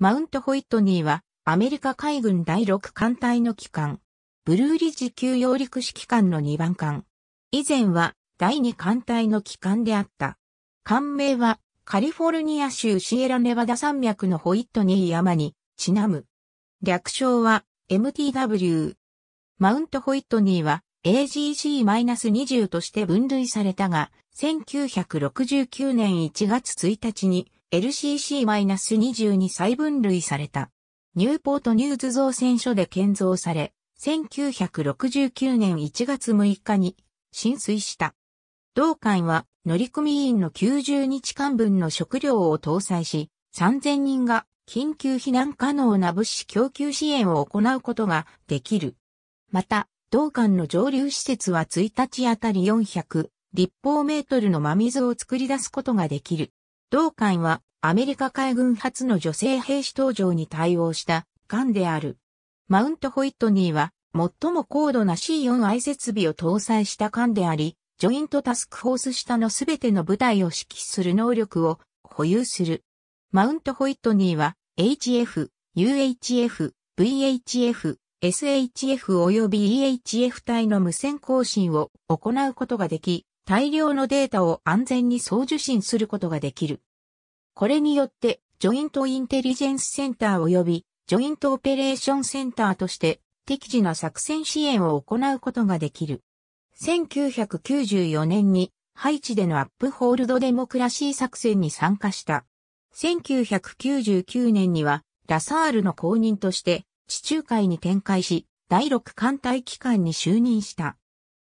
マウントホイットニーは、アメリカ海軍第6艦隊の機関。ブルーリッジ級揚陸指揮官の2番艦。以前は、第2艦隊の機関であった。艦名は、カリフォルニア州シエラネバダ山脈のホイットニー山に、ちなむ。略称は、MTW。マウントホイットニーは、AGC-20 として分類されたが、1969年1月1日に LCC-22 再分類された。ニューポートニューズ造船所で建造され、1969年1月6日に浸水した。同館は乗組員の90日間分の食料を搭載し、3000人が緊急避難可能な物資供給支援を行うことができる。また、同館の上流施設は1日あたり400立方メートルの真水を作り出すことができる。同艦はアメリカ海軍初の女性兵士登場に対応した艦である。マウントホイットニーは最も高度な C4I 設備を搭載した艦であり、ジョイントタスクフォース下のすべての部隊を指揮する能力を保有する。マウントホイットニーは HF、UHF、VHF、SHF 及び EHF 体の無線更新を行うことができ、大量のデータを安全に送受信することができる。これによって、ジョイントインテリジェンスセンター及び、ジョイントオペレーションセンターとして、適時な作戦支援を行うことができる。1994年に、ハイチでのアップホールドデモクラシー作戦に参加した。1999年には、ラサールの公認として、地中海に展開し、第6艦隊機関に就任した。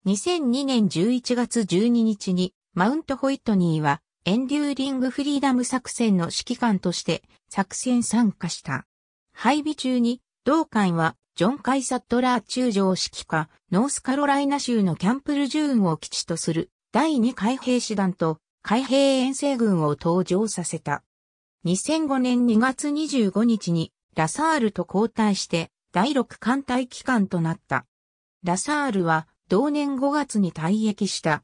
2002年11月12日に、マウントホイットニーは、エンデューリングフリーダム作戦の指揮官として作戦参加した。配備中に、同艦はジョン・カイ・サットラー中将指揮下、ノースカロライナ州のキャンプルジューンを基地とする第2海兵師団と海兵遠征軍を登場させた。2005年2月25日にラサールと交代して第6艦隊機関となった。ラサールは同年5月に退役した。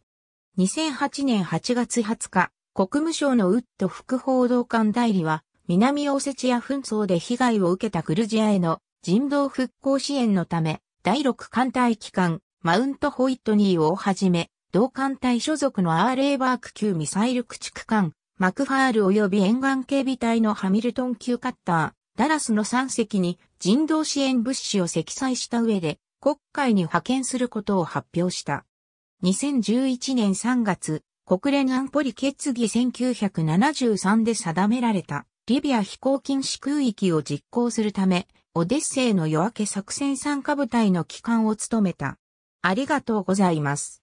2008年8月20日、国務省のウッド副報道官代理は、南オセチア紛争で被害を受けたグルジアへの人道復興支援のため、第6艦隊機関、マウントホイットニーをはじめ、同艦隊所属のアーレーバーク級ミサイル駆逐艦、マクファール及び沿岸警備隊のハミルトン級カッター、ダラスの3隻に人道支援物資を積載した上で、国会に派遣することを発表した。2011年3月、国連安保理決議1973で定められたリビア飛行禁止空域を実行するため、オデッセイの夜明け作戦参加部隊の機関を務めた。ありがとうございます。